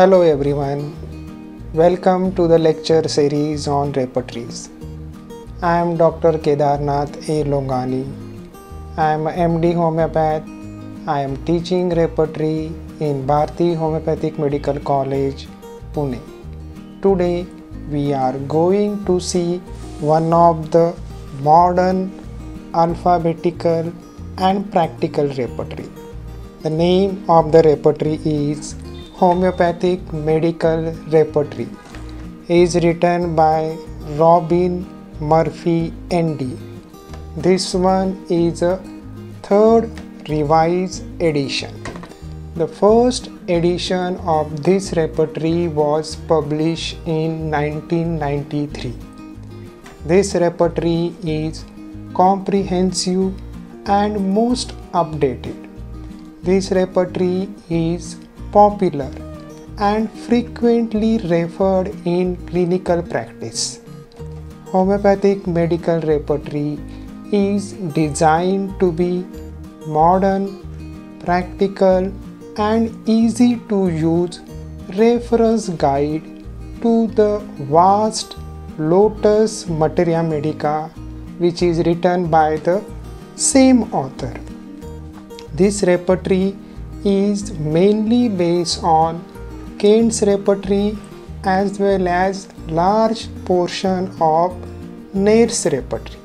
Hello everyone. Welcome to the lecture series on repertories. I am Dr. Kedarnath A. Longani. I am MD homeopath. I am teaching repertory in Bharti Homeopathic Medical College, Pune. Today we are going to see one of the modern alphabetical and practical repertory. The name of the repertory is homeopathic medical repertory is written by Robin Murphy ND. This one is a third revised edition. The first edition of this repertory was published in 1993. This repertory is comprehensive and most updated. This repertory is popular and frequently referred in clinical practice. Homeopathic medical repertory is designed to be modern, practical, and easy to use reference guide to the vast Lotus Materia Medica, which is written by the same author. This repertory is mainly based on Kane's repertory as well as large portion of Nair's repertory.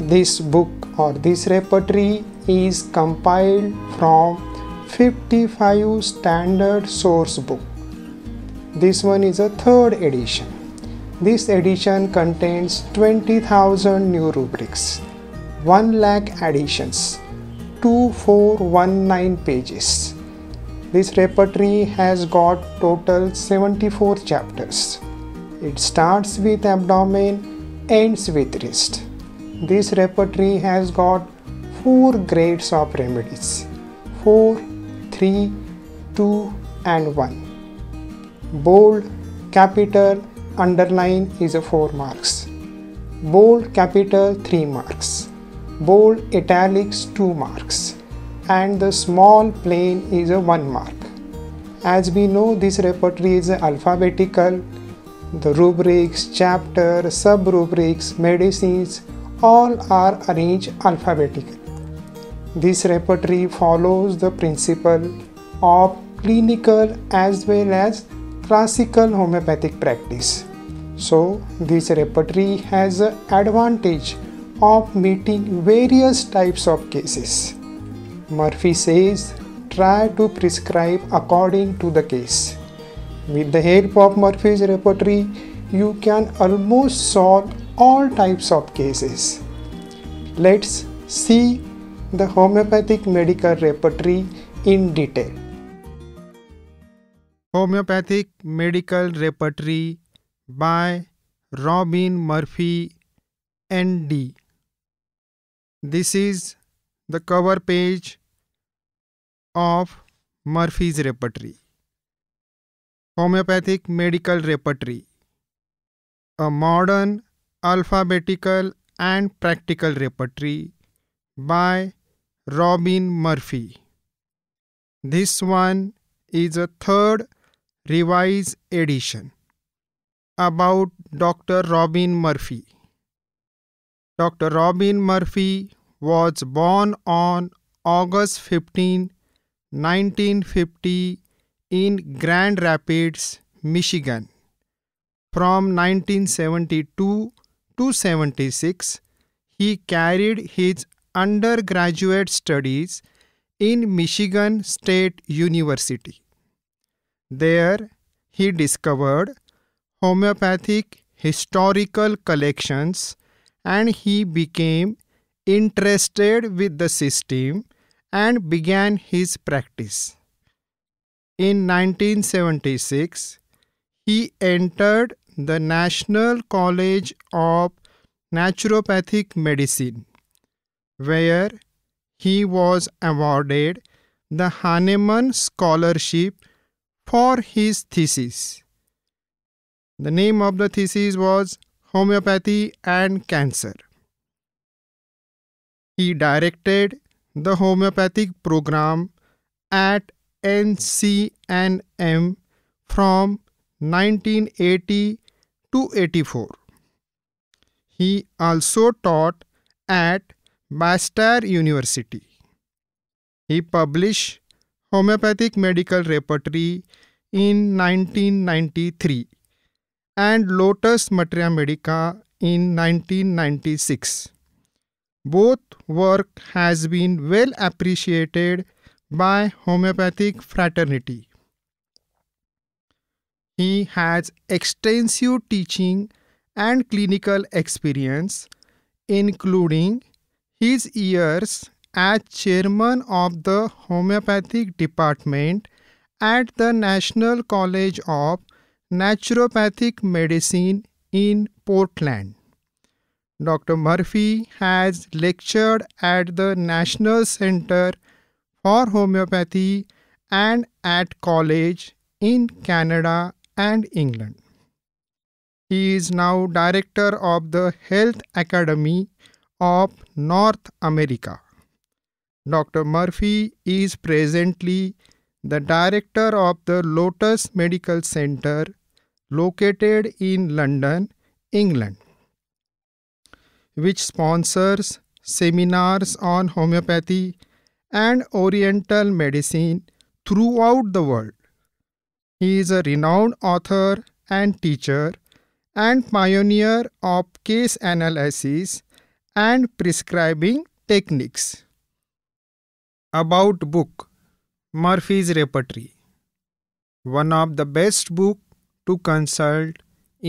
This book or this repertory is compiled from 55 standard source book. This one is a third edition. This edition contains 20,000 new rubrics, 1 lakh additions, 2419 pages. This repertory has got total 74 chapters. It starts with abdomen, ends with wrist. This repertory has got 4 grades of remedies 4, 3, 2, and 1. Bold, capital, underline is a 4 marks. Bold, capital, 3 marks bold italics 2 marks and the small plain is a 1 mark. As we know this repertory is alphabetical, the rubrics, chapter, sub rubrics, medicines all are arranged alphabetically. This repertory follows the principle of clinical as well as classical homeopathic practice. So this repertory has an advantage of meeting various types of cases. Murphy says try to prescribe according to the case. With the help of Murphy's repertory, you can almost solve all types of cases. Let's see the homeopathic medical repertory in detail. Homeopathic Medical Repertory by Robin Murphy, ND. This is the cover page of Murphy's repertory. Homeopathic medical repertory. A modern, alphabetical, and practical repertory by Robin Murphy. This one is a third revised edition about Dr. Robin Murphy. Dr. Robin Murphy was born on August 15, 1950 in Grand Rapids, Michigan. From 1972 to 76, he carried his undergraduate studies in Michigan State University. There, he discovered homeopathic historical collections and he became interested with the system and began his practice. In 1976, he entered the National College of Naturopathic Medicine, where he was awarded the Hahnemann Scholarship for his thesis. The name of the thesis was homeopathy and cancer. He directed the homeopathic program at NCNM from 1980 to 84. He also taught at Bastar University. He published Homeopathic Medical Repertory in 1993 and Lotus Materia Medica in 1996. Both work has been well appreciated by homeopathic fraternity. He has extensive teaching and clinical experience including his years as chairman of the homeopathic department at the National College of naturopathic medicine in Portland. Dr. Murphy has lectured at the National Center for Homeopathy and at college in Canada and England. He is now director of the Health Academy of North America. Dr. Murphy is presently the director of the Lotus Medical Center located in London, England, which sponsors seminars on homeopathy and oriental medicine throughout the world. He is a renowned author and teacher and pioneer of case analysis and prescribing techniques. About book Murphy's Repertory. One of the best book to consult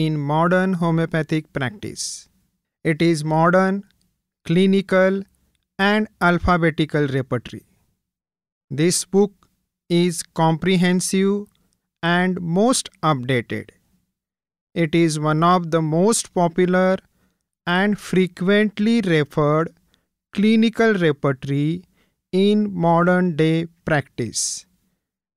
in modern homeopathic practice. It is modern, clinical, and alphabetical repertory. This book is comprehensive and most updated. It is one of the most popular and frequently referred clinical repertory in modern day practice.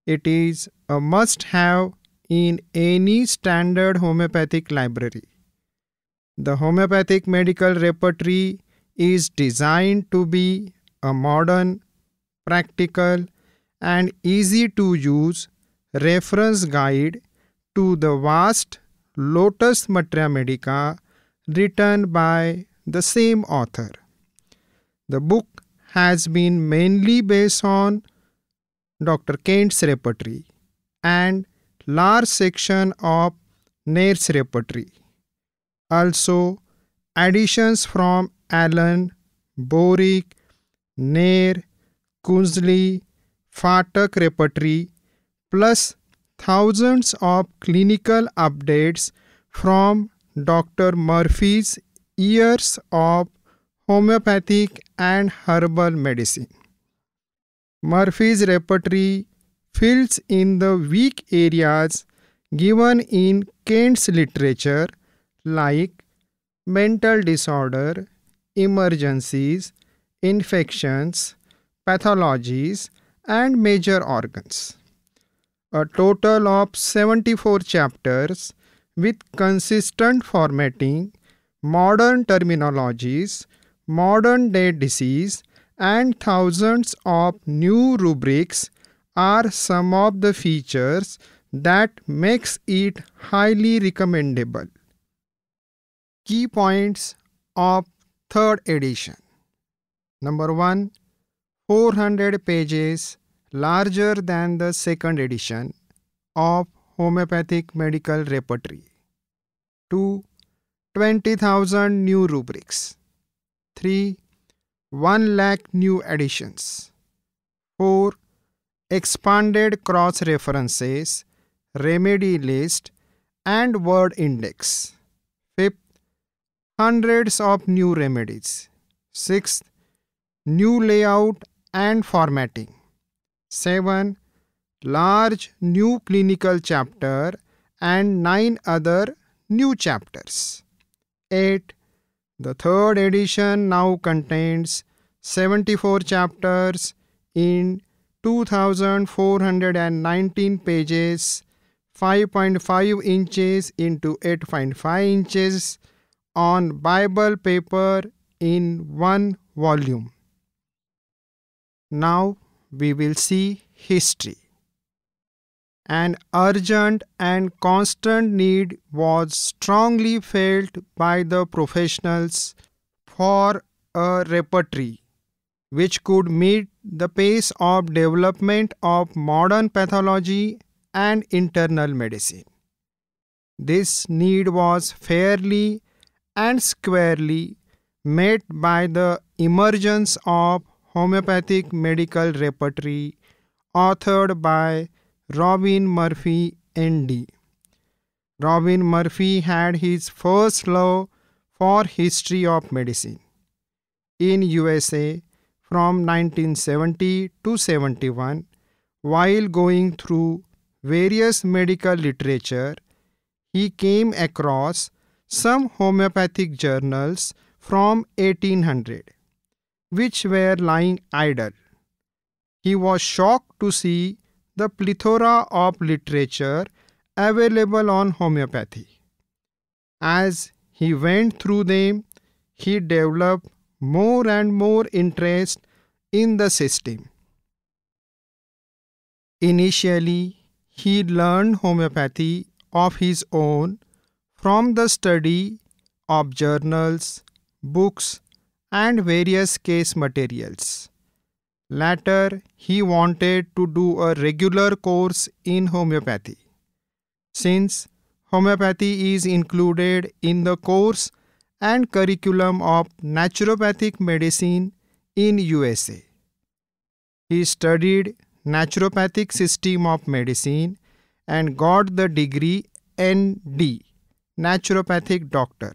It is a must have in any standard homeopathic library. The homeopathic medical repertory is designed to be a modern, practical, and easy to use reference guide to the vast Lotus Matra Medica written by the same author. The book has been mainly based on Dr. Kent's repertory and large section of Nair's repertory. Also, additions from Allen, Boric, Nair, Kunzli, Fatak repertory, plus thousands of clinical updates from Dr. Murphy's years of homeopathic and herbal medicine. Murphy's repertory fills in the weak areas given in Kent's literature like mental disorder, emergencies, infections, pathologies and major organs. A total of 74 chapters with consistent formatting, modern terminologies, modern day disease and thousands of new rubrics are some of the features that makes it highly recommendable. Key points of third edition. Number 1 400 pages larger than the second edition of homeopathic medical repertory. 2 20,000 new rubrics. 3 1 lakh new editions. 4 expanded cross references, remedy list, and word index. Fifth, hundreds of new remedies. Sixth, new layout and formatting. Seven, large new clinical chapter and nine other new chapters. Eight, the third edition now contains 74 chapters in 2419 pages 5.5 inches into 8.5 inches on Bible paper in one volume. Now we will see history. An urgent and constant need was strongly felt by the professionals for a repertory which could meet the pace of development of modern pathology and internal medicine. This need was fairly and squarely met by the emergence of homeopathic medical repertory authored by Robin Murphy ND. Robin Murphy had his first love for history of medicine in USA from 1970 to 71 while going through various medical literature he came across some homeopathic journals from 1800 which were lying idle he was shocked to see the plethora of literature available on homeopathy as he went through them he developed more and more interest in the system. Initially, he learned homeopathy of his own from the study of journals, books, and various case materials. Later, he wanted to do a regular course in homeopathy. Since homeopathy is included in the course and curriculum of naturopathic medicine in USA. He studied naturopathic system of medicine and got the degree ND, naturopathic doctor.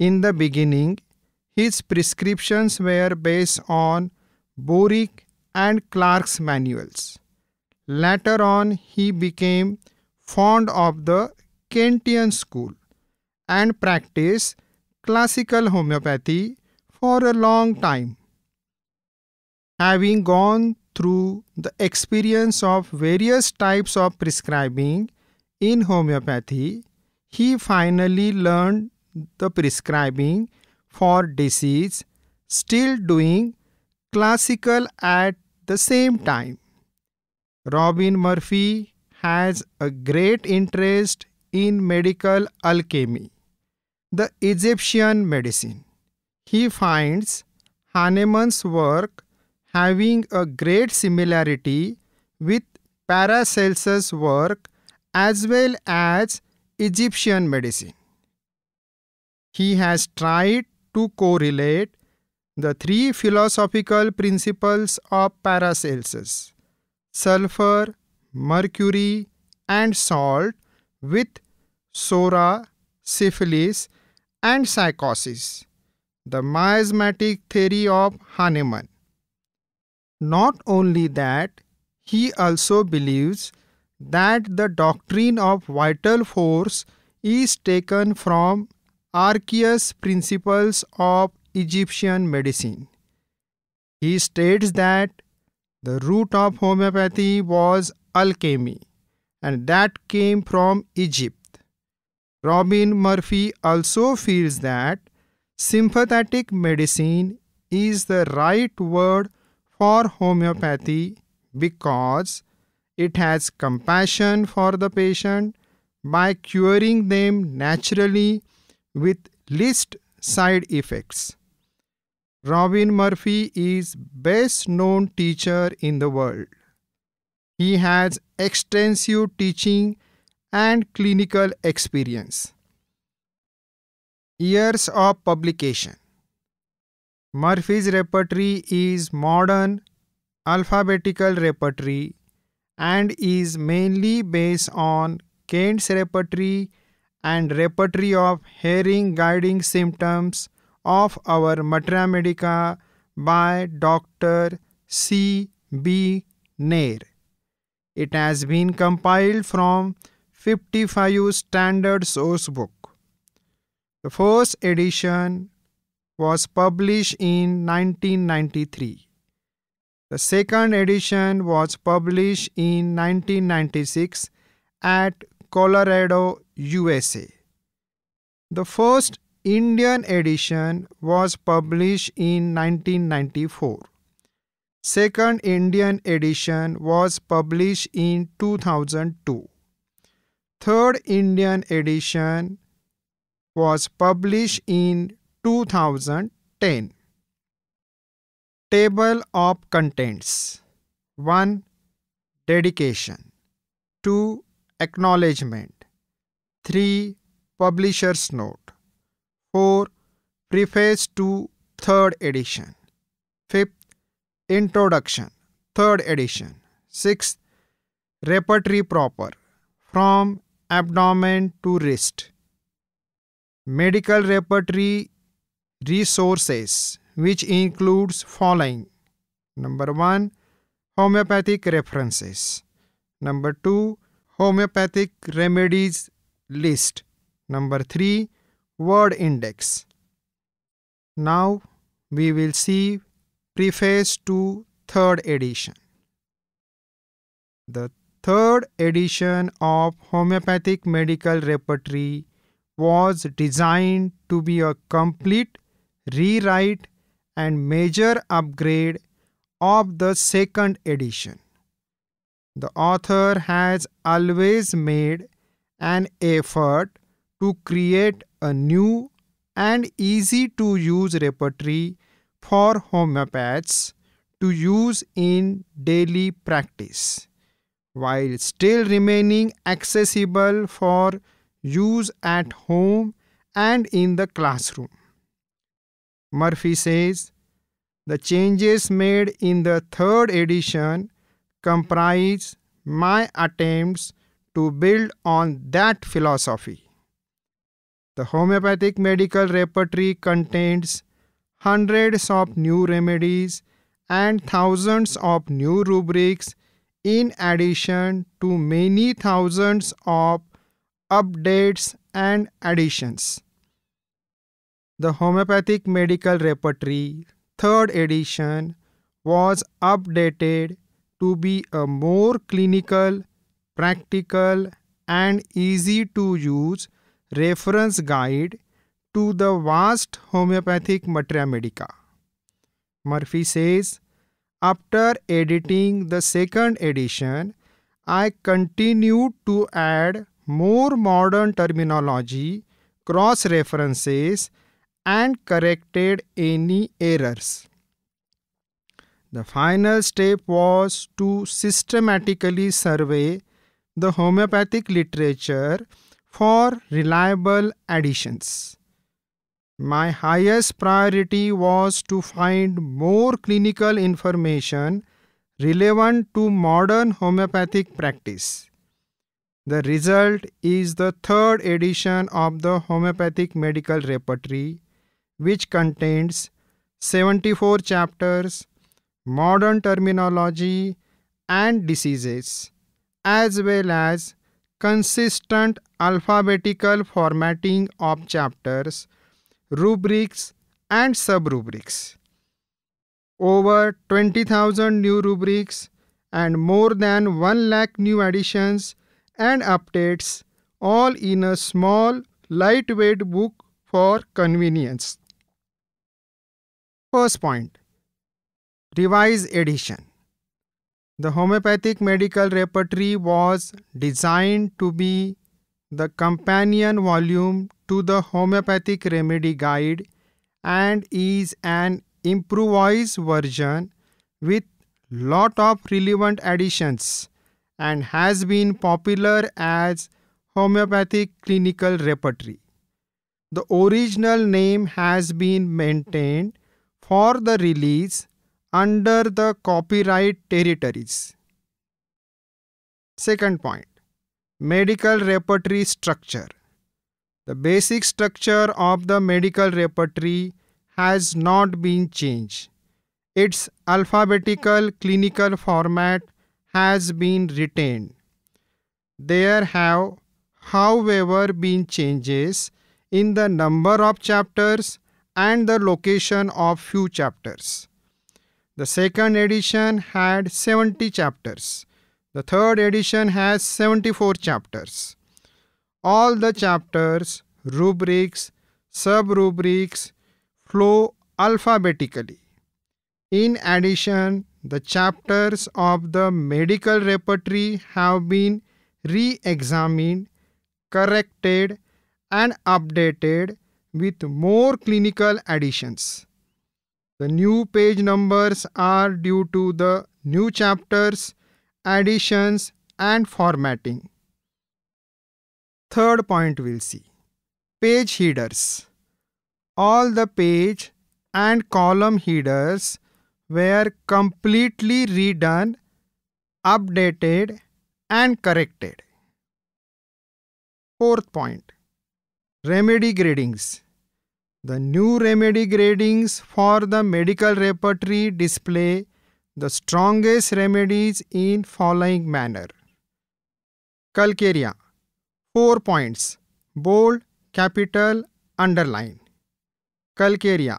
In the beginning, his prescriptions were based on Boric and Clark's manuals. Later on, he became fond of the Kentian school and practiced classical homeopathy for a long time. Having gone through the experience of various types of prescribing in homeopathy, he finally learned the prescribing for disease, still doing classical at the same time. Robin Murphy has a great interest in medical alchemy the Egyptian medicine. He finds Hahnemann's work having a great similarity with Paracelsus' work as well as Egyptian medicine. He has tried to correlate the three philosophical principles of Paracelsus sulfur, mercury, and salt with sora, syphilis, and psychosis, the miasmatic theory of Hahnemann. Not only that, he also believes that the doctrine of vital force is taken from Archias' principles of Egyptian medicine. He states that the root of homeopathy was alchemy and that came from Egypt. Robin Murphy also feels that sympathetic medicine is the right word for homeopathy because it has compassion for the patient by curing them naturally with least side effects. Robin Murphy is best known teacher in the world. He has extensive teaching and clinical experience. Years of publication Murphy's repertory is modern alphabetical repertory and is mainly based on Kent's repertory and repertory of hearing guiding symptoms of our Matra Medica by Dr. C. B. Nair. It has been compiled from 55 standard source book. The first edition was published in 1993. The second edition was published in 1996 at Colorado, USA. The first Indian edition was published in 1994. Second Indian edition was published in 2002 third Indian edition was published in 2010. Table of Contents 1. Dedication 2. Acknowledgement 3. Publisher's Note 4. Preface to Third Edition 5th Introduction Third Edition 6th Repertory Proper From abdomen to wrist. Medical repertory resources which includes following. Number 1. Homeopathic references. Number 2. Homeopathic remedies list. Number 3. Word index. Now we will see preface to third edition. The third edition of homeopathic medical repertory was designed to be a complete rewrite and major upgrade of the second edition. The author has always made an effort to create a new and easy to use repertory for homeopaths to use in daily practice while still remaining accessible for use at home and in the classroom. Murphy says, the changes made in the third edition comprise my attempts to build on that philosophy. The homeopathic medical repertory contains hundreds of new remedies and thousands of new rubrics in addition to many thousands of updates and additions. The Homeopathic Medical Repertory, third edition, was updated to be a more clinical, practical, and easy to use reference guide to the vast homeopathic materia medica. Murphy says after editing the second edition, I continued to add more modern terminology, cross references, and corrected any errors. The final step was to systematically survey the homeopathic literature for reliable additions. My highest priority was to find more clinical information relevant to modern homeopathic practice. The result is the third edition of the Homeopathic Medical Repertory, which contains 74 chapters, modern terminology and diseases, as well as consistent alphabetical formatting of chapters rubrics and sub-rubrics. Over 20,000 new rubrics and more than 1 lakh new additions and updates all in a small lightweight book for convenience. First point Revise Edition The homeopathic medical repertory was designed to be the companion volume to the homeopathic remedy guide and is an improvised version with lot of relevant additions and has been popular as homeopathic clinical repertory. The original name has been maintained for the release under the copyright territories. Second point, medical repertory structure. The basic structure of the medical repertory has not been changed. Its alphabetical clinical format has been retained. There have, however, been changes in the number of chapters and the location of few chapters. The second edition had 70 chapters. The third edition has 74 chapters all the chapters, rubrics, sub-rubrics, flow alphabetically. In addition, the chapters of the medical repertory have been re-examined, corrected and updated with more clinical additions. The new page numbers are due to the new chapters, additions and formatting third point we'll see. Page headers. All the page and column headers were completely redone, updated and corrected. Fourth point. Remedy gradings. The new remedy gradings for the medical repertory display the strongest remedies in following manner. Calcarea Four points bold, capital, underline. Calcarea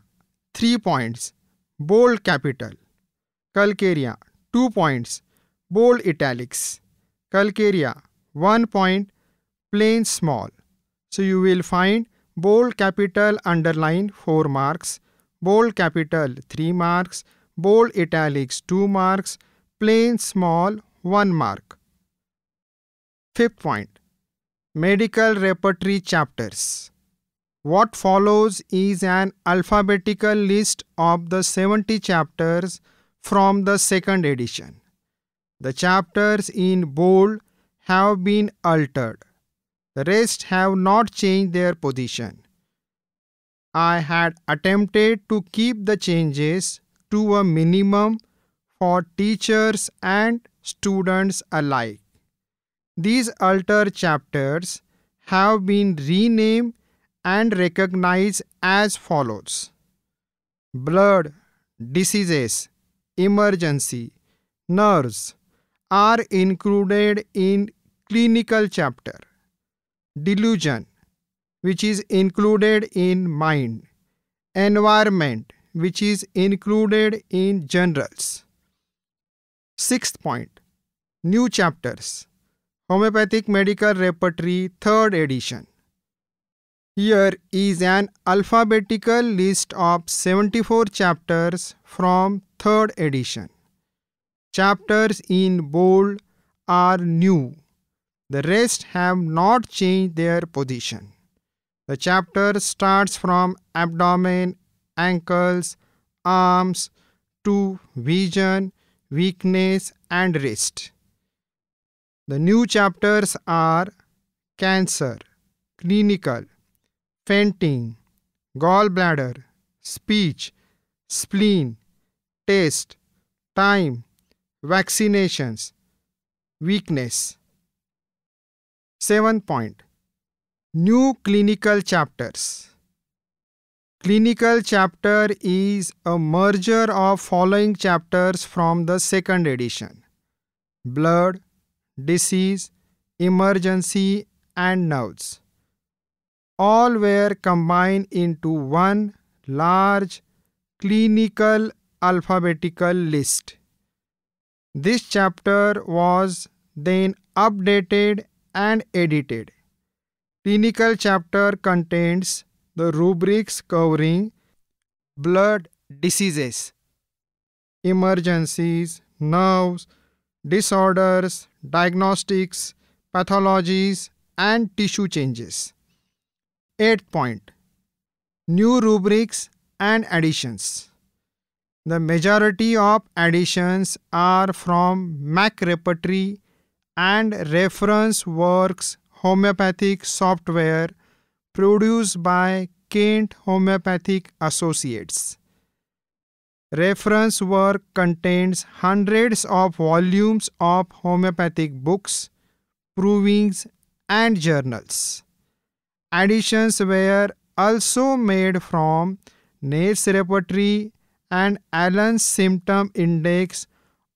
3 points bold capital. Calcarea 2 points bold italics. Calcarea 1 point plain small. So you will find bold capital underline 4 marks, bold capital 3 marks, bold italics 2 marks, plain small 1 mark. Fifth point Medical Repertory Chapters What follows is an alphabetical list of the 70 chapters from the second edition. The chapters in bold have been altered. The rest have not changed their position. I had attempted to keep the changes to a minimum for teachers and students alike. These altar chapters have been renamed and recognized as follows Blood, diseases, emergency, nerves are included in clinical chapter. Delusion, which is included in mind. Environment, which is included in generals. Sixth point, new chapters Homeopathic Medical Repertory, 3rd edition. Here is an alphabetical list of 74 chapters from 3rd edition. Chapters in bold are new. The rest have not changed their position. The chapter starts from abdomen, ankles, arms to vision, weakness and rest. The new chapters are cancer, clinical, fainting, gallbladder, speech, spleen, taste, time, vaccinations, weakness. 7 point New clinical chapters. Clinical chapter is a merger of following chapters from the second edition blood, disease, emergency, and nerves. All were combined into one large clinical alphabetical list. This chapter was then updated and edited. Clinical chapter contains the rubrics covering blood diseases, emergencies, nerves, disorders, diagnostics, pathologies, and tissue changes. 8th point New rubrics and additions. The majority of additions are from MAC repertory and reference works homeopathic software produced by Kent Homeopathic Associates. Reference work contains hundreds of volumes of homeopathic books, provings, and journals. Additions were also made from Nate's repertory and Allen's symptom index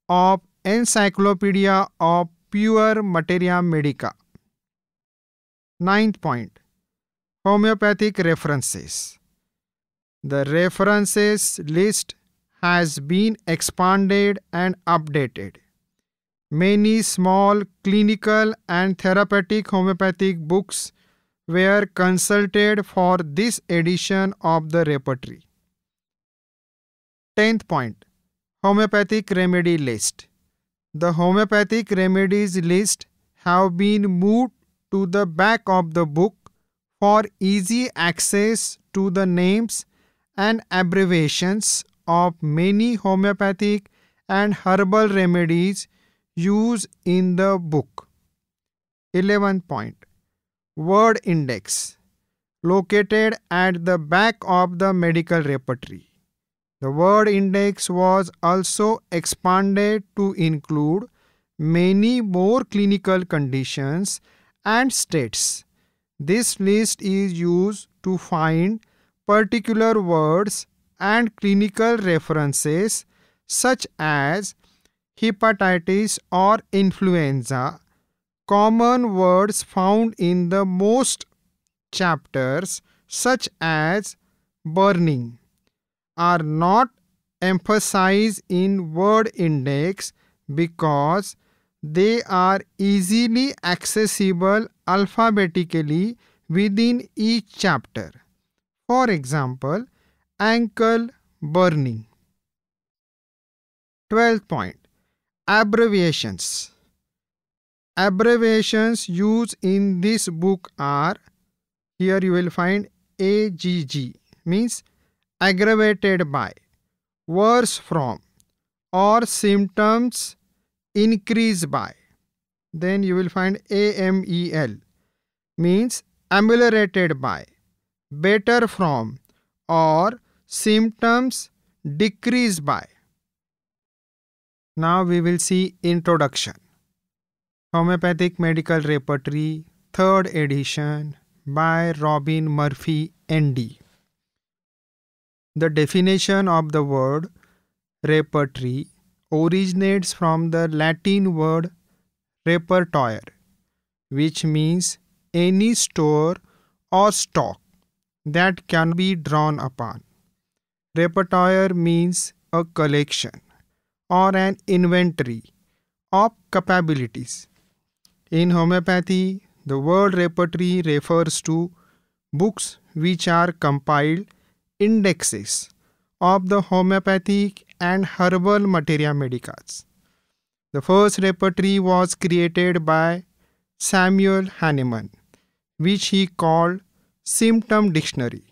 of Encyclopedia of Pure Materia Medica. Ninth point Homeopathic references. The references list has been expanded and updated. Many small clinical and therapeutic homeopathic books were consulted for this edition of the repertory. 10th point Homeopathic Remedy List The homeopathic remedies list have been moved to the back of the book for easy access to the names and abbreviations of many homeopathic and herbal remedies used in the book. 11 point Word Index located at the back of the medical repertory. The word index was also expanded to include many more clinical conditions and states. This list is used to find particular words and clinical references such as hepatitis or influenza, common words found in the most chapters such as burning are not emphasized in word index because they are easily accessible alphabetically within each chapter. For example, ankle burning. 12th point Abbreviations Abbreviations used in this book are here you will find AGG means aggravated by, worse from or symptoms increase by. Then you will find AMEL means ameliorated by, better from or symptoms decrease by. Now we will see introduction. Homeopathic Medical Repertory, 3rd edition by Robin Murphy ND. The definition of the word repertory originates from the Latin word repertoire, which means any store or stock that can be drawn upon. Repertoire means a collection or an inventory of capabilities. In homeopathy, the word repertory refers to books which are compiled indexes of the homeopathic and herbal materia medicas. The first repertory was created by Samuel Hahnemann, which he called Symptom Dictionary,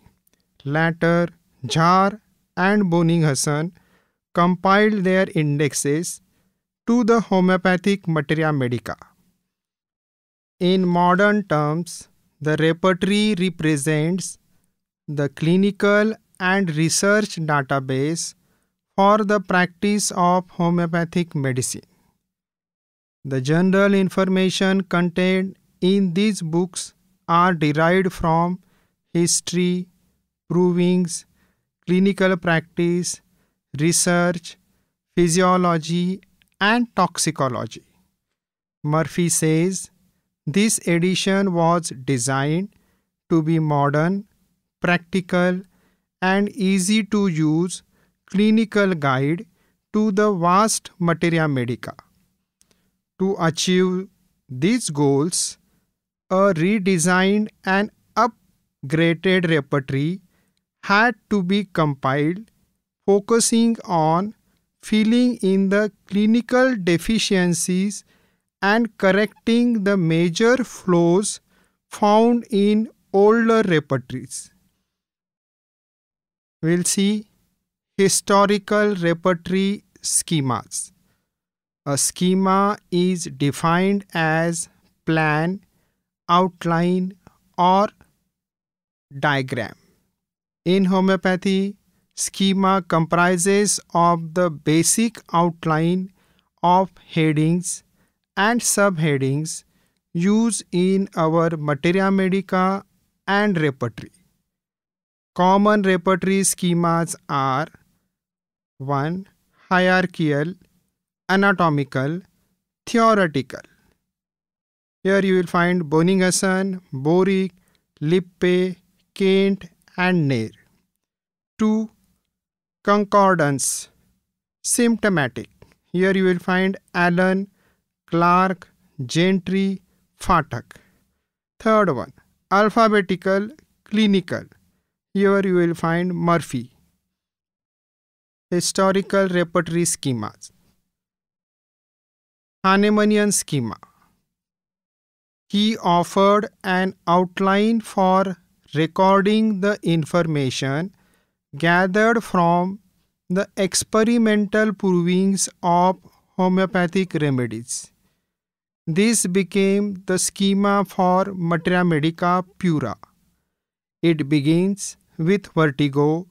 later Jar and Boning Hassan compiled their indexes to the homeopathic materia medica. In modern terms, the repertory represents the clinical and research database for the practice of homeopathic medicine. The general information contained in these books are derived from history, provings, clinical practice, research, physiology, and toxicology. Murphy says this edition was designed to be modern, practical, and easy to use clinical guide to the vast materia medica. To achieve these goals, a redesigned and upgraded repertory had to be compiled focusing on filling in the clinical deficiencies and correcting the major flaws found in older repertories. We'll see historical repertory schemas. A schema is defined as plan, outline or diagram in homeopathy, schema comprises of the basic outline of headings and subheadings used in our materia medica and repertory. Common repertory schemas are 1. Hierarchical, anatomical, theoretical. Here you will find Boningasan, Boric, Lippe, Kent and Nair to concordance symptomatic. Here you will find Allen, Clark, Gentry, Fatak. Third one, alphabetical, clinical. Here you will find Murphy. Historical repertory schemas. Hahnemannian schema. He offered an outline for recording the information gathered from the experimental provings of homeopathic remedies. This became the schema for Materia Medica Pura. It begins with vertigo,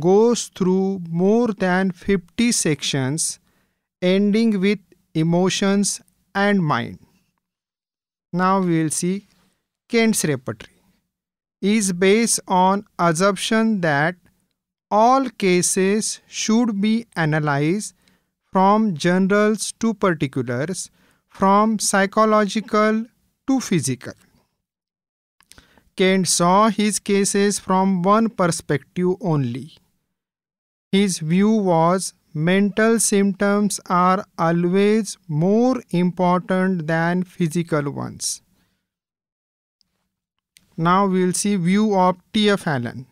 goes through more than 50 sections, ending with emotions and mind. Now we will see Kent's repertory is based on assumption that all cases should be analyzed from generals to particulars, from psychological to physical. Kent saw his cases from one perspective only. His view was mental symptoms are always more important than physical ones. Now we will see view of T.F. Allen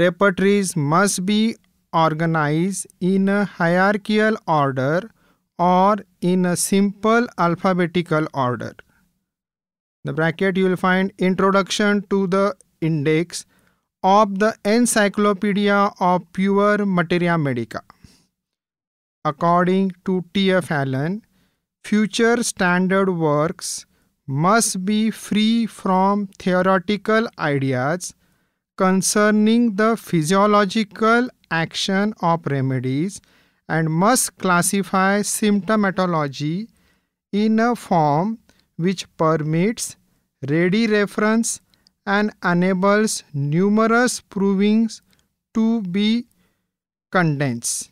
repertories must be organized in a hierarchical order or in a simple alphabetical order. The bracket you will find introduction to the index of the Encyclopedia of Pure Materia Medica. According to T.F. Allen, future standard works must be free from theoretical ideas concerning the physiological action of remedies and must classify symptomatology in a form which permits ready reference and enables numerous provings to be condensed.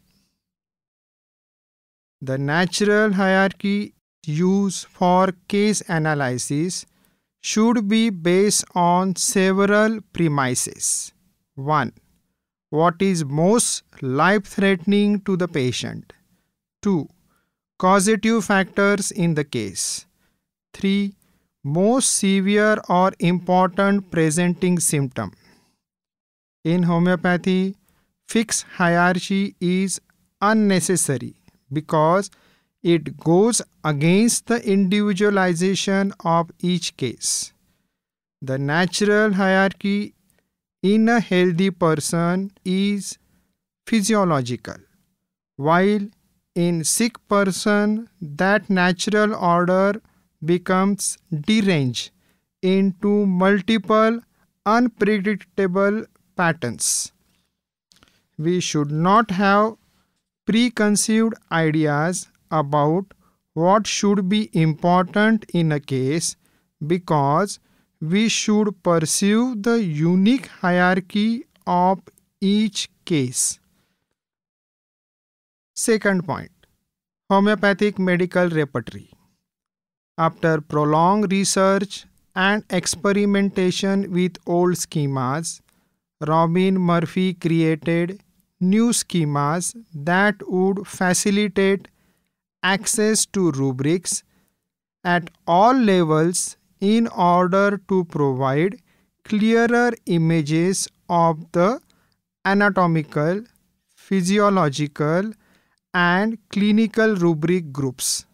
The natural hierarchy used for case analysis should be based on several premises. 1. What is most life threatening to the patient? 2. Causative factors in the case. 3. Most severe or important presenting symptom. In homeopathy, fixed hierarchy is unnecessary because it goes against the individualization of each case. The natural hierarchy in a healthy person is physiological, while in sick person that natural order becomes deranged into multiple unpredictable patterns. We should not have preconceived ideas about what should be important in a case because we should pursue the unique hierarchy of each case. Second point Homeopathic Medical Repertory. After prolonged research and experimentation with old schemas, Robin Murphy created new schemas that would facilitate access to rubrics at all levels in order to provide clearer images of the anatomical, physiological and clinical rubric groups.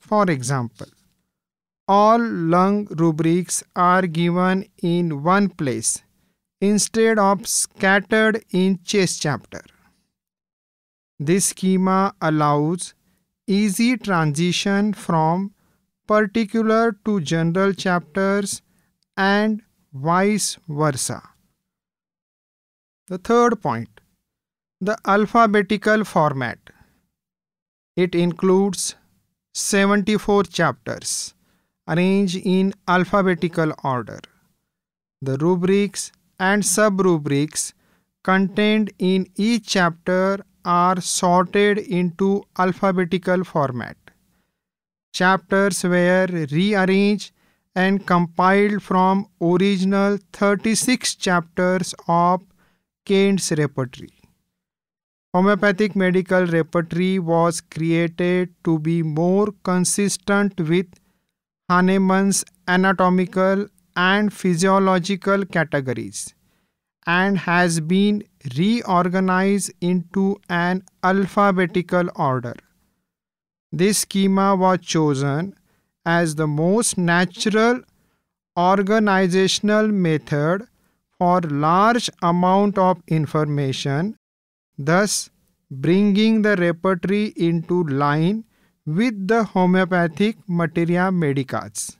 For example, all lung rubrics are given in one place instead of scattered in chest chapter. This schema allows easy transition from particular to general chapters and vice versa. The third point, the alphabetical format. It includes 74 chapters arranged in alphabetical order. The rubrics and sub-rubrics contained in each chapter are sorted into alphabetical format. Chapters were rearranged and compiled from original 36 chapters of Kane's repertory. Homeopathic medical repertory was created to be more consistent with Hahnemann's anatomical and physiological categories and has been reorganized into an alphabetical order. This schema was chosen as the most natural organizational method for large amount of information, thus bringing the repertory into line with the homeopathic materia medicas.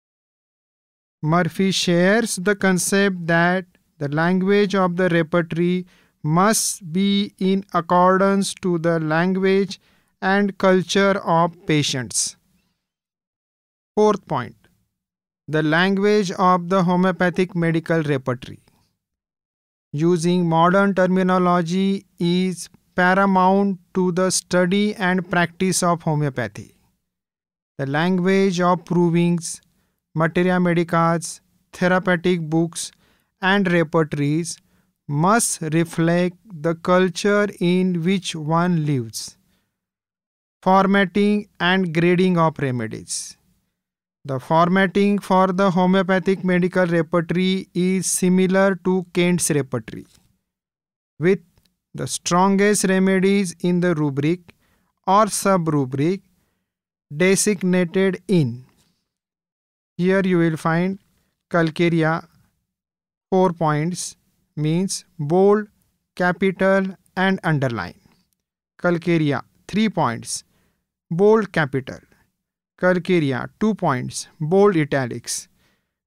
Murphy shares the concept that the language of the repertory must be in accordance to the language and culture of patients. Fourth point, the language of the homeopathic medical repertory. Using modern terminology is paramount to the study and practice of homeopathy. The language of provings, materia medicas, therapeutic books, and repertories must reflect the culture in which one lives. Formatting and grading of remedies. The formatting for the homeopathic medical repertory is similar to Kent's repertory, with the strongest remedies in the rubric or sub rubric designated in. Here you will find calcarea four points means bold, capital and underline. Calcarea 3 points, bold capital. Calcarea 2 points, bold italics.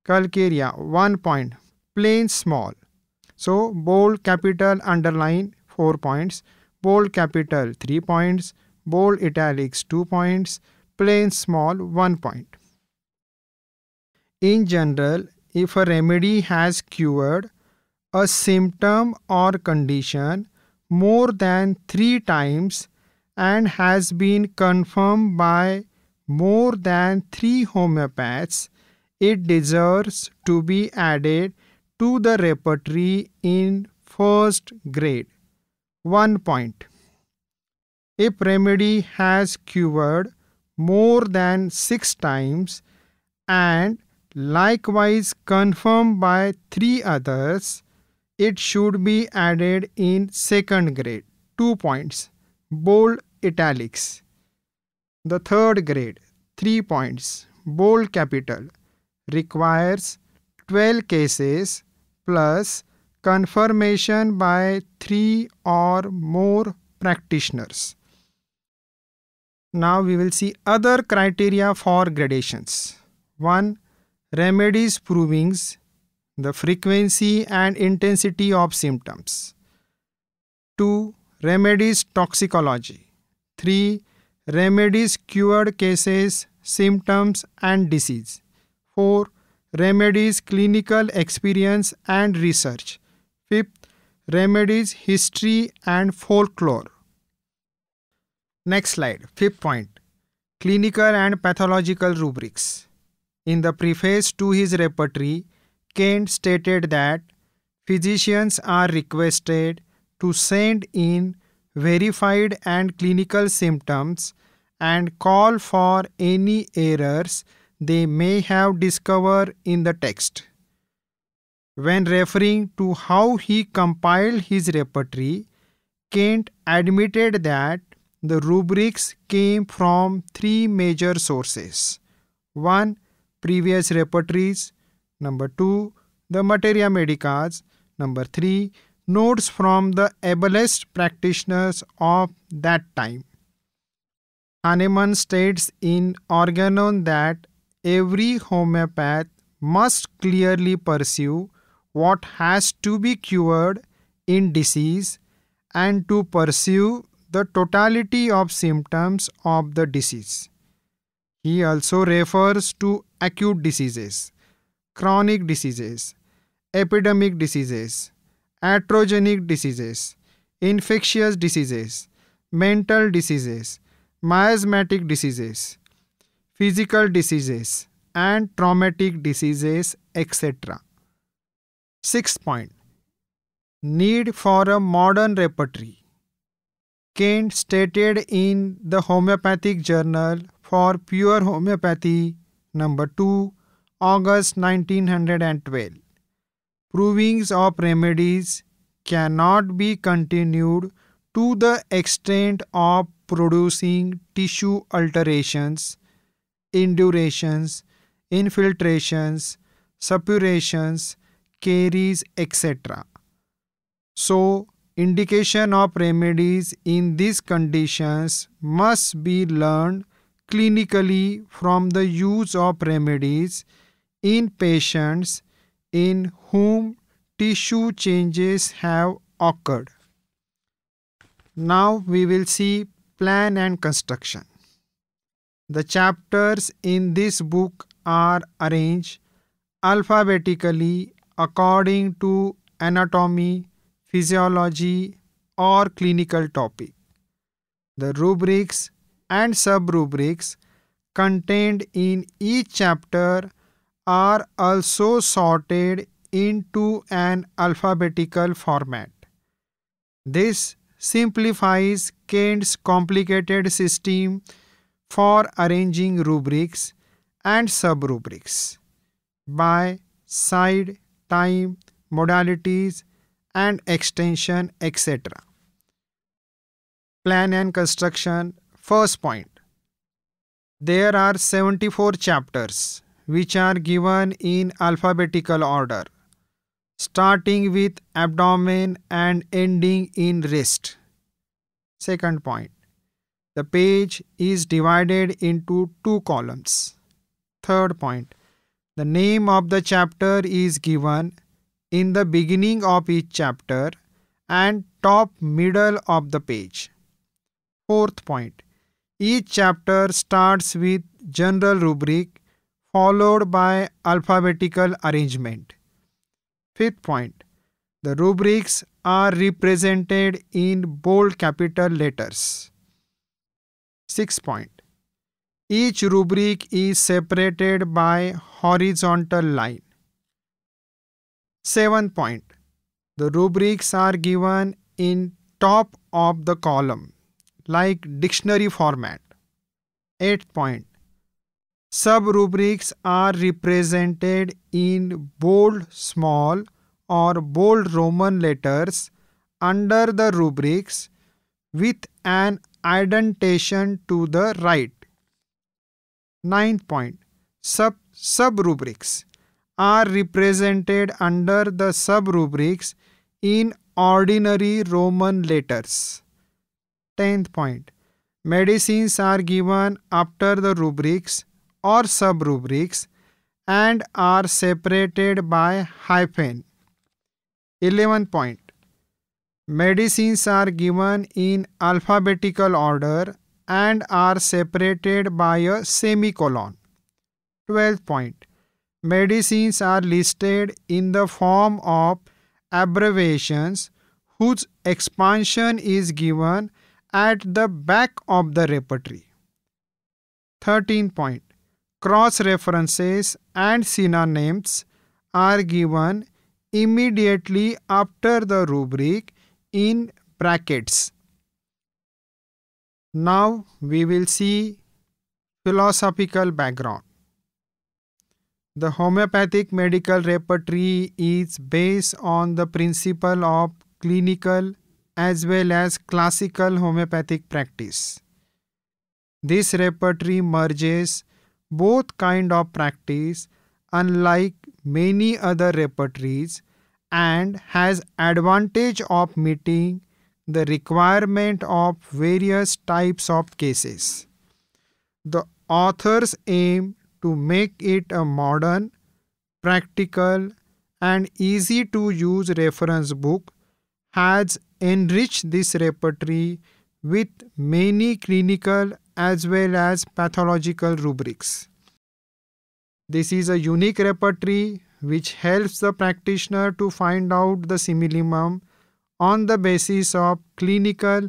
Calcarea 1 point, plain small. So bold capital underline 4 points, bold capital 3 points, bold italics 2 points, plain small 1 point. In general, if a remedy has cured a symptom or condition more than three times and has been confirmed by more than three homeopaths, it deserves to be added to the repertory in first grade. 1 point. If remedy has cured more than six times and likewise confirmed by three others, it should be added in second grade. Two points, bold italics. The third grade, three points, bold capital, requires 12 cases plus confirmation by three or more practitioners. Now we will see other criteria for gradations. 1 remedies provings the frequency and intensity of symptoms. 2. Remedies toxicology. 3. Remedies cured cases, symptoms and disease. 4. Remedies clinical experience and research. 5. Remedies history and folklore. Next slide, fifth point clinical and pathological rubrics. In the preface to his repertory, Kent stated that physicians are requested to send in verified and clinical symptoms and call for any errors they may have discovered in the text. When referring to how he compiled his repertory, Kent admitted that the rubrics came from three major sources. 1 previous repertories. Number 2. The materia medicas. Number 3. Notes from the ablest practitioners of that time. Hahnemann states in Organon that every homeopath must clearly pursue what has to be cured in disease and to pursue the totality of symptoms of the disease. He also refers to acute diseases, chronic diseases, epidemic diseases, atrogenic diseases, infectious diseases, mental diseases, miasmatic diseases, physical diseases, and traumatic diseases, etc. Sixth point Need for a modern repertory. Kent stated in the homeopathic journal for pure homeopathy Number 2. August 1912. Provings of remedies cannot be continued to the extent of producing tissue alterations, indurations, infiltrations, suppurations, caries, etc. So, indication of remedies in these conditions must be learned clinically from the use of remedies in patients in whom tissue changes have occurred. Now we will see plan and construction. The chapters in this book are arranged alphabetically according to anatomy, physiology or clinical topic. The rubrics and subrubrics contained in each chapter are also sorted into an alphabetical format. This simplifies Kent's complicated system for arranging rubrics and subrubrics by side, time, modalities and extension etc. Plan and construction First point There are 74 chapters which are given in alphabetical order, starting with abdomen and ending in wrist. Second point The page is divided into two columns. Third point The name of the chapter is given in the beginning of each chapter and top middle of the page. Fourth point each chapter starts with general rubric followed by alphabetical arrangement. Fifth point. The rubrics are represented in bold capital letters. Sixth point. Each rubric is separated by horizontal line. Seventh point. The rubrics are given in top of the column like dictionary format. 8th point. Sub rubrics are represented in bold small or bold Roman letters under the rubrics with an indentation to the right. Ninth point. Sub sub rubrics are represented under the sub rubrics in ordinary Roman letters. Tenth point Medicines are given after the rubrics or sub rubrics and are separated by hyphen. Eleventh point Medicines are given in alphabetical order and are separated by a semicolon. Twelfth point Medicines are listed in the form of abbreviations whose expansion is given at the back of the repertory. 13 point cross references and synonyms are given immediately after the rubric in brackets. Now we will see philosophical background. The homeopathic medical repertory is based on the principle of clinical as well as classical homeopathic practice. This repertory merges both kind of practice unlike many other repertories and has advantage of meeting the requirement of various types of cases. The authors aim to make it a modern, practical and easy to use reference book has enriched this repertory with many clinical as well as pathological rubrics. This is a unique repertory which helps the practitioner to find out the similimum on the basis of clinical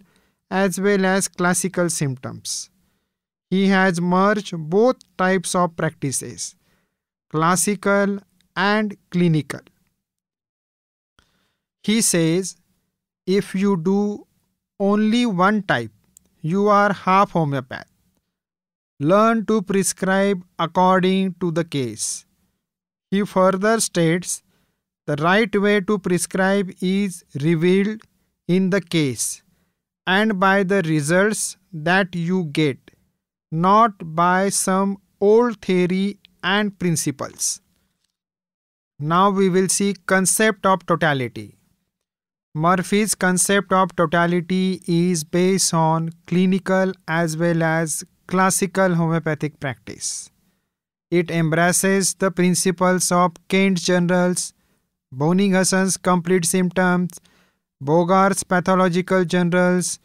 as well as classical symptoms. He has merged both types of practices, classical and clinical. He says, if you do only one type, you are half homeopath. Learn to prescribe according to the case. He further states the right way to prescribe is revealed in the case and by the results that you get, not by some old theory and principles. Now we will see concept of totality. Murphy's concept of totality is based on clinical as well as classical homeopathic practice. It embraces the principles of Kent's generals, Boning-Hassan's complete symptoms, Bogart's pathological generals,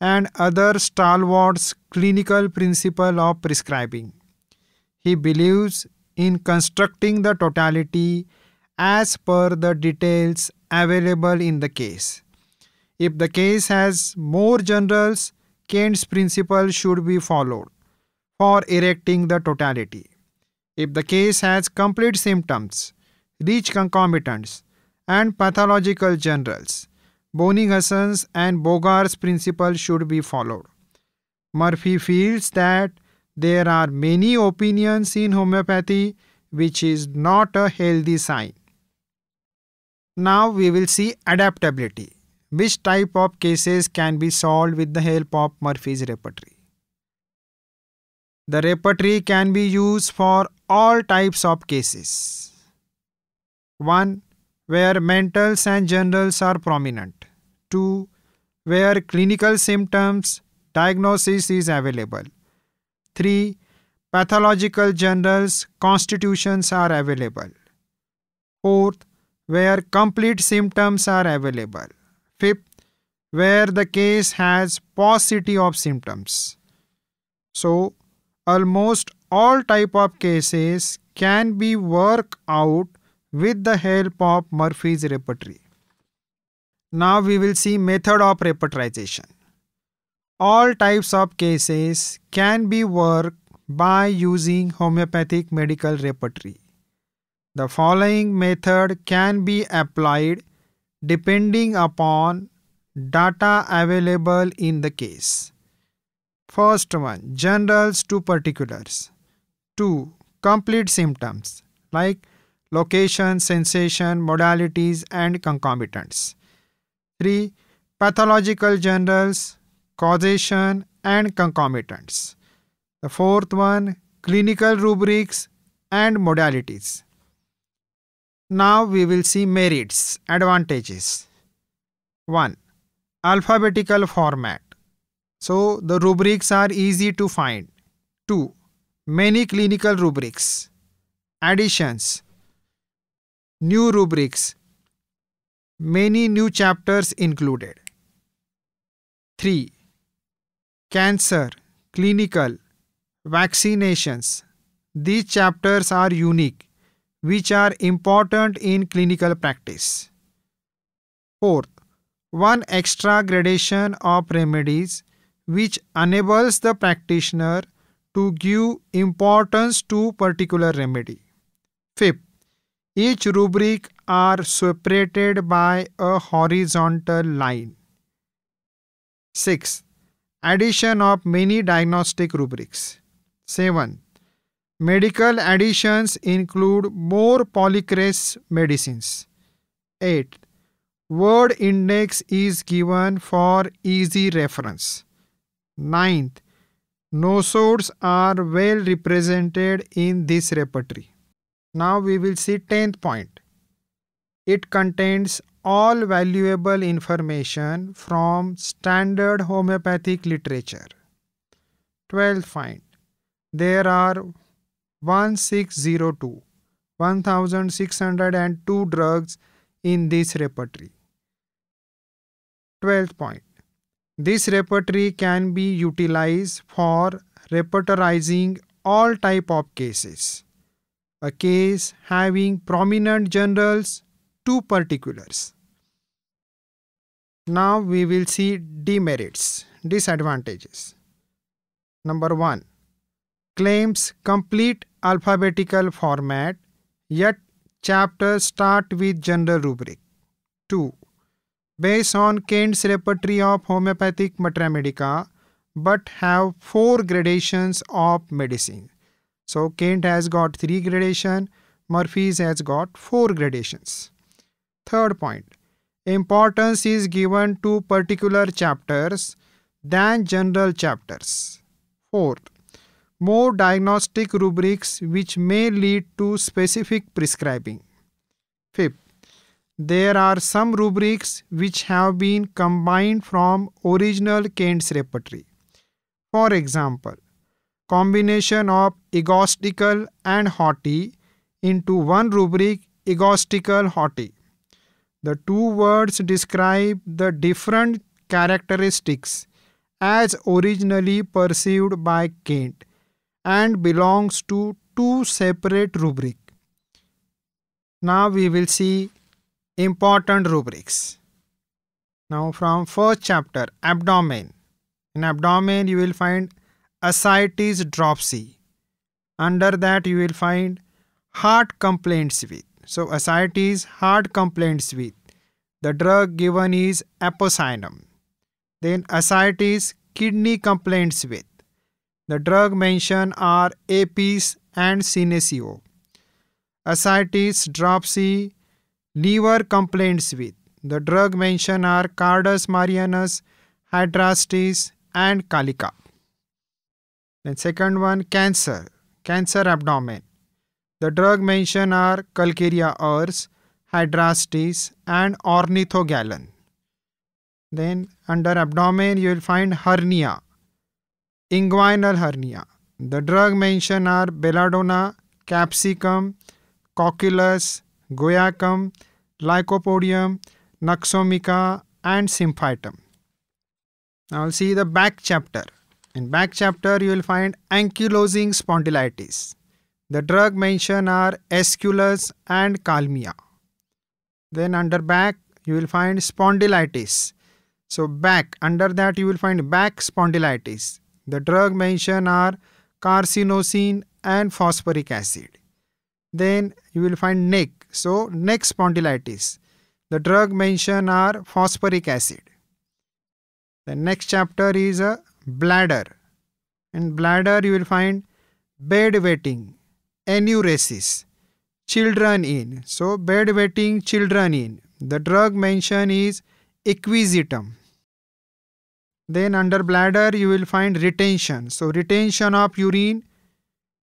and other stalwarts' clinical principle of prescribing. He believes in constructing the totality as per the details available in the case. If the case has more generals, Kent's principle should be followed for erecting the totality. If the case has complete symptoms, rich concomitants, and pathological generals, boning and Bogart's principle should be followed. Murphy feels that there are many opinions in homeopathy which is not a healthy sign. Now we will see adaptability. Which type of cases can be solved with the help of Murphy's repertory? The repertory can be used for all types of cases. 1. Where mentals and generals are prominent. 2. Where clinical symptoms, diagnosis is available. 3. Pathological generals, constitutions are available. Fourth, where complete symptoms are available. Fifth, where the case has paucity of symptoms. So, almost all type of cases can be worked out with the help of Murphy's repertory. Now we will see method of repertorization. All types of cases can be worked by using homeopathic medical repertory. The following method can be applied depending upon data available in the case. First one, generals to particulars. 2. Complete symptoms like location, sensation, modalities and concomitants. 3. Pathological generals, causation and concomitants. The fourth one, clinical rubrics and modalities. Now we will see merits, advantages. 1. Alphabetical format. So the rubrics are easy to find. 2. Many clinical rubrics. Additions. New rubrics. Many new chapters included. 3. Cancer, clinical, vaccinations. These chapters are unique which are important in clinical practice. Fourth, one extra gradation of remedies which enables the practitioner to give importance to particular remedy. Fifth, each rubric are separated by a horizontal line. Sixth, Addition of many diagnostic rubrics. 7. Medical additions include more Polycrase medicines. 8. Word index is given for easy reference. no nosodes are well represented in this repertory. Now we will see 10th point. It contains all valuable information from standard homeopathic literature. 12th point, There are 1602 1602 drugs in this repertory 12th point this repertory can be utilized for repertorizing all type of cases. A case having prominent generals, two particulars. Now we will see demerits, disadvantages. Number 1 claims complete alphabetical format, yet chapters start with gender rubric. 2. Based on Kent's repertory of homeopathic materia medica, but have four gradations of medicine. So Kent has got three gradation, Murphy's has got four gradations. Third point, importance is given to particular chapters than general chapters. Fourth, more diagnostic rubrics which may lead to specific prescribing. Fifth, there are some rubrics which have been combined from original Kent's repertory. For example, combination of egostical and haughty into one rubric egostical haughty. The two words describe the different characteristics as originally perceived by Kent and belongs to two separate rubric. Now we will see important rubrics. Now from first chapter abdomen. In abdomen you will find ascites dropsy. Under that you will find heart complaints with. So ascites heart complaints with. The drug given is apocynum. Then ascites kidney complaints with. The drug mentioned are APs and Senecio. Ascites, dropsy, liver complaints with. The drug mentioned are Cardus marianus, Hydrastis and Calica. Then second one cancer, cancer abdomen. The drug mentioned are Calcarea urs, Hydrastis and Ornithogallon. Then under abdomen you will find hernia, inguinal hernia. The drug mentioned are belladonna, capsicum, cochleus, goiacum, lycopodium, naxomica and symphytum. Now we'll see the back chapter. In back chapter you will find ankylosing spondylitis. The drug mentioned are Esculus and Calmia. Then under back you will find spondylitis. So back, under that you will find back spondylitis. The drug mentioned are carcinosine and phosphoric acid. Then you will find neck. So neck spondylitis. The drug mentioned are phosphoric acid. The next chapter is a uh, bladder. In bladder you will find bed wetting, enuresis, children in. So bed wetting, children in. The drug mentioned is equisetum. Then under bladder you will find retention. So retention of urine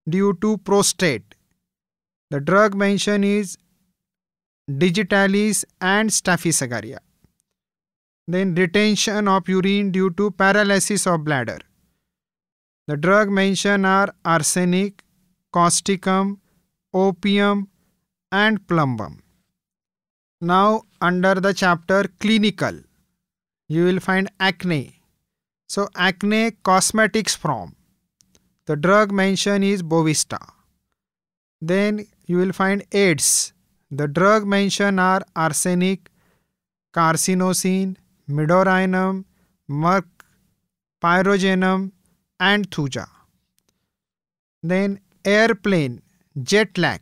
due to prostate. The drug mentioned is digitalis and staphysagaria. Then retention of urine due to paralysis of bladder. The drug mentioned are arsenic, causticum, opium and plumbum. Now under the chapter clinical you will find acne. So acne cosmetics from the drug mentioned is Bovista. Then you will find AIDS. The drug mentioned are arsenic, carcinosine, midorinum, merc, pyrogenum and thuja. Then airplane, jet lag.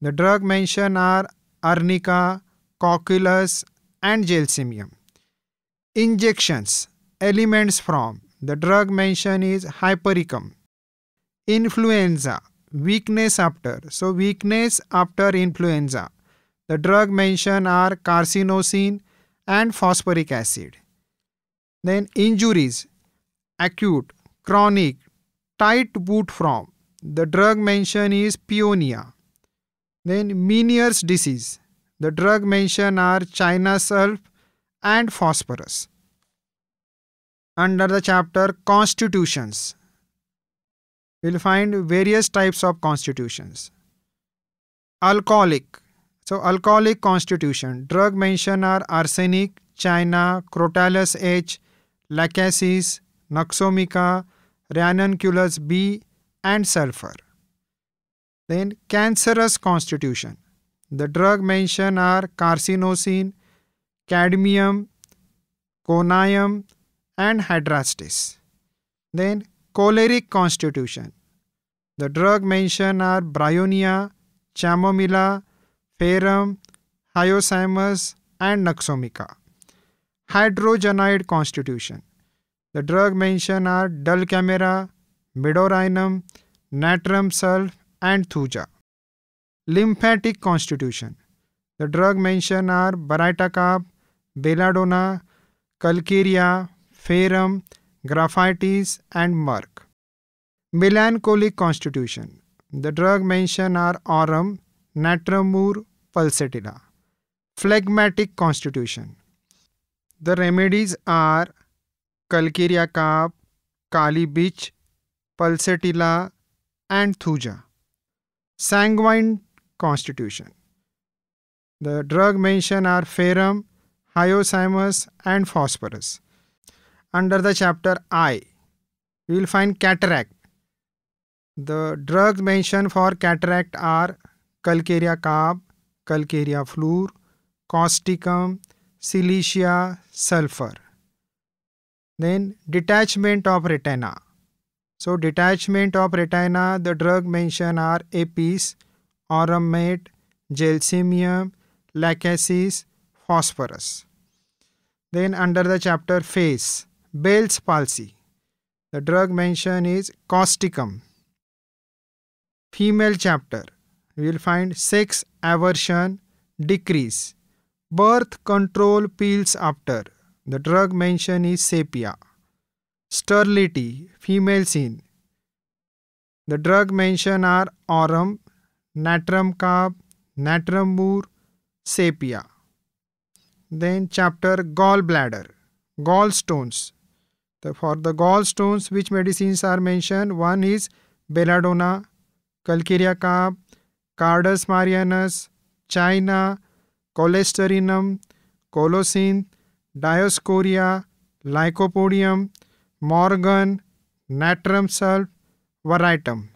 The drug mentioned are arnica, cocculus and gelsemium. Injections elements from. The drug mentioned is hypericum. Influenza, weakness after. So weakness after influenza. The drug mentioned are carcinosin and phosphoric acid. Then injuries, acute, chronic, tight boot from. The drug mentioned is peonia. Then Meniere's disease. The drug mentioned are China sulf and phosphorus under the chapter Constitutions. We will find various types of constitutions. Alcoholic. So, alcoholic constitution. Drug mentioned are arsenic, china, crotalus H, lachesis, noxomica, ranunculus B, and sulfur. Then, cancerous constitution. The drug mentioned are carcinosine, cadmium, conium, and hydrastis. Then choleric constitution. The drug mentioned are bryonia, chamomilla, ferrum, hyoscyamus and vomica. Hydrogenide constitution. The drug mentioned are dulcamera, midorinum, natrum sulf and thuja. Lymphatic constitution. The drug mentioned are baritacarp, belladonna, calcarea, Ferrum, Graphitis and mark. Melancholic constitution. The drug mentioned are Aurum, Natramur, Pulsatilla. Phlegmatic constitution. The remedies are Calcarea carp, Kali beach, Pulsatilla and Thuja. Sanguine constitution. The drug mentioned are Ferrum, Hyoscyamus and Phosphorus under the chapter I. We will find cataract. The drugs mentioned for cataract are calcarea carb, calcarea fluor, causticum, silicia, sulfur. Then detachment of retina. So detachment of retina, the drug mentioned are apis, auramate, gelsemium, lachesis, phosphorus. Then under the chapter face, Bell's palsy. The drug mentioned is causticum. Female chapter. We will find sex aversion decrease. Birth control pills after. The drug mentioned is sepia. Sterility. Female scene. The drug mentioned are aurum, natrum carb, natrum mur, sepia. Then chapter gallbladder, gallstones. The, for the gallstones, which medicines are mentioned? One is belladonna, calcarea carp, cardus marianus, china, cholesterinum, colocynth, dioscoria, lycopodium, morgan, natrum salt, varietum.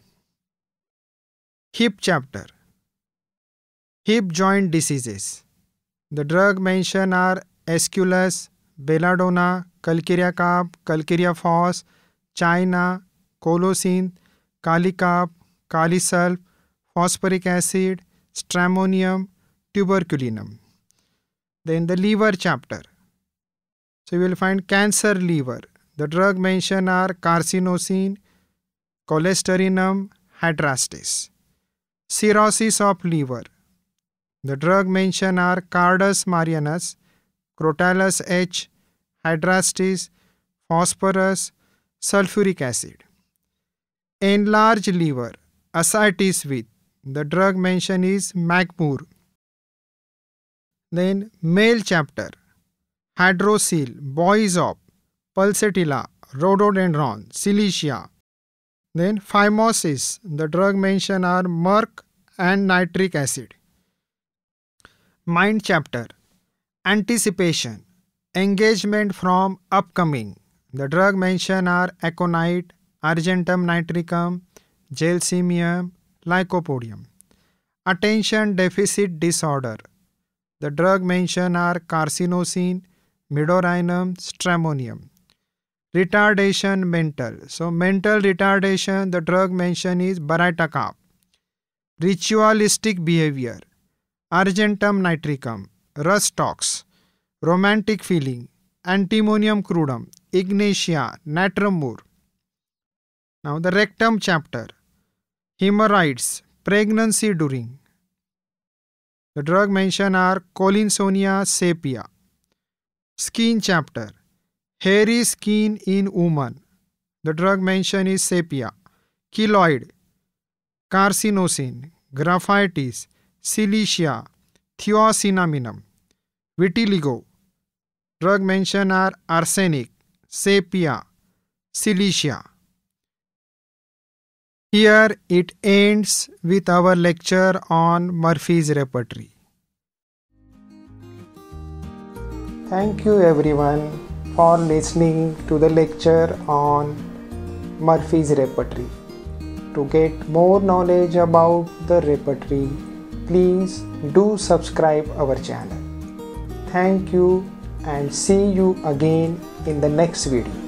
Hip chapter Hip joint diseases. The drug mentioned are Esculus, Belladonna, Calcarea carp, Calcarea foss, China, colocynth, Calicarp, Calisulp, phosphoric acid, Stramonium, tuberculinum. Then the liver chapter. So you will find cancer liver. The drug mentioned are carcinosine, cholesterinum, hydrastis. Cirrhosis of liver. The drug mentioned are Cardus marianus, Crotalus H, hydrastis, phosphorus, sulfuric acid. Enlarged liver, ascites with, the drug mentioned is Macmur. Then male chapter, hydrocele, boisop, pulsatilla, rhododendron, silicia. Then phimosis, the drug mentioned are merc and nitric acid. Mind chapter, anticipation, Engagement from upcoming. The drug mentioned are aconite, argentum nitricum, gelsemium, lycopodium. Attention deficit disorder. The drug mentioned are carcinosine, midorinum, stramonium. Retardation mental. So mental retardation, the drug mention is baritacap. Ritualistic behavior. Argentum nitricum. Rust talks romantic feeling, antimonium crudum, ignatia, Mur. Now the rectum chapter, hemorrhoids, pregnancy during. The drug mentioned are colinsonia sepia. Skin chapter, hairy skin in woman. The drug mentioned is sepia, keloid, carcinosin, graphitis, Silicia, theocynaminum, vitiligo, Drug mentioned are arsenic, sepia, silicia. Here it ends with our lecture on Murphy's repertory. Thank you everyone for listening to the lecture on Murphy's repertory. To get more knowledge about the repertory, please do subscribe our channel. Thank you and see you again in the next video.